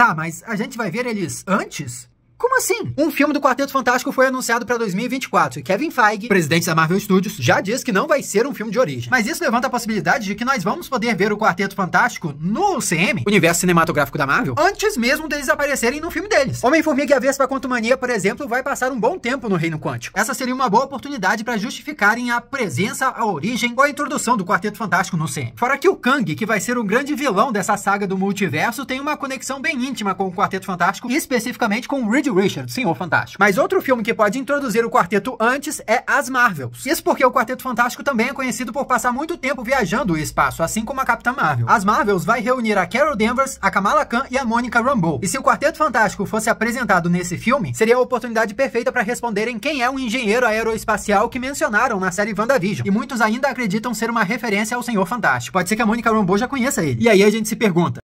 Tá, mas a gente vai ver eles antes? Como assim? Um filme do Quarteto Fantástico foi anunciado para 2024 e Kevin Feige, presidente da Marvel Studios, já disse que não vai ser um filme de origem. Mas isso levanta a possibilidade de que nós vamos poder ver o Quarteto Fantástico no UCM, Universo Cinematográfico da Marvel, antes mesmo deles aparecerem no filme deles. Homem-Formiga e a Vespa Mania, por exemplo, vai passar um bom tempo no Reino Quântico. Essa seria uma boa oportunidade para justificarem a presença, a origem ou a introdução do Quarteto Fantástico no UCM. Fora que o Kang, que vai ser um grande vilão dessa saga do multiverso, tem uma conexão bem íntima com o Quarteto Fantástico, especificamente com o Reed de Senhor Fantástico. Mas outro filme que pode introduzir o quarteto antes é As Marvels. Isso porque o Quarteto Fantástico também é conhecido por passar muito tempo viajando o espaço, assim como a Capitã Marvel. As Marvels vai reunir a Carol Danvers, a Kamala Khan e a Monica Rambeau. E se o Quarteto Fantástico fosse apresentado nesse filme, seria a oportunidade perfeita para responderem quem é o engenheiro aeroespacial que mencionaram na série WandaVision. E muitos ainda acreditam ser uma referência ao Senhor Fantástico. Pode ser que a Monica Rambeau já conheça ele. E aí a gente se pergunta,